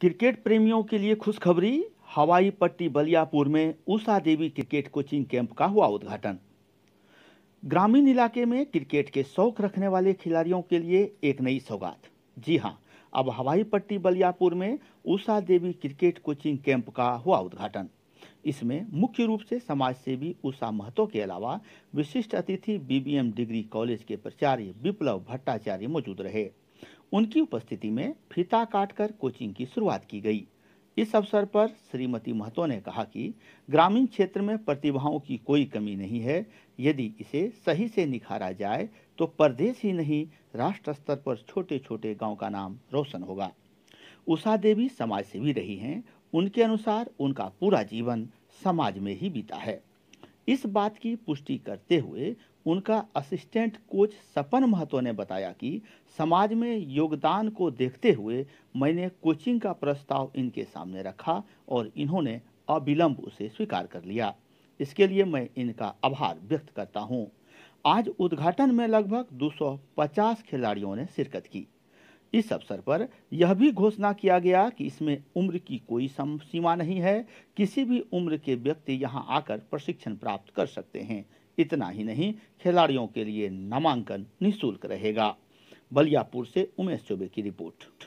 cricket प्रेमियों के लिए खुशखबरी हवाई पट्टी बलियापुर में Usha Devi cricket coaching camp का हुआ उद्घाटन ग्रामीण इलाके में क्रिकेट के शौक रखने वाले खिलाड़ियों के लिए एक नई सौगात जी हाँ अब हवाई पट्टी बलियापुर में Usha Devi cricket coaching camp का हुआ उद्घाटन इसमें मुख्य रूप से समाज सेवी उषा महतो के अलावा विशिष्ट अतिथि बीबीएम डिग्री कॉलेज के प्राचार्य विप्लव भट्टाचार्य मौजूद रहे उनकी उपस्थिति में फीता काटकर कोचिंग की शुरुआत की गई इस अवसर पर श्रीमती महतो ने कहा कि ग्रामीण क्षेत्र में प्रतिभाओं की कोई कमी नहीं है यदि इसे सही से निखारा जाए तो प्रदेश ही नहीं राष्ट्र स्तर पर छोटे छोटे गांव का नाम रोशन होगा उषा देवी समाज सेवी रही हैं उनके अनुसार उनका पूरा जीवन समाज में ही बीता है इस बात की पुष्टि करते हुए उनका असिस्टेंट कोच सपन महतो ने बताया कि समाज में योगदान को देखते हुए मैंने कोचिंग का प्रस्ताव इनके सामने रखा और इन्होंने अविलंब उसे स्वीकार कर लिया इसके लिए मैं इनका आभार व्यक्त करता हूँ आज उद्घाटन में लगभग 250 खिलाड़ियों ने शिरकत की इस अवसर पर यह भी घोषणा किया गया कि इसमें उम्र की कोई सीमा नहीं है किसी भी उम्र के व्यक्ति यहां आकर प्रशिक्षण प्राप्त कर सकते हैं इतना ही नहीं खिलाड़ियों के लिए नामांकन निःशुल्क रहेगा बलियापुर से उमेश चौबे की रिपोर्ट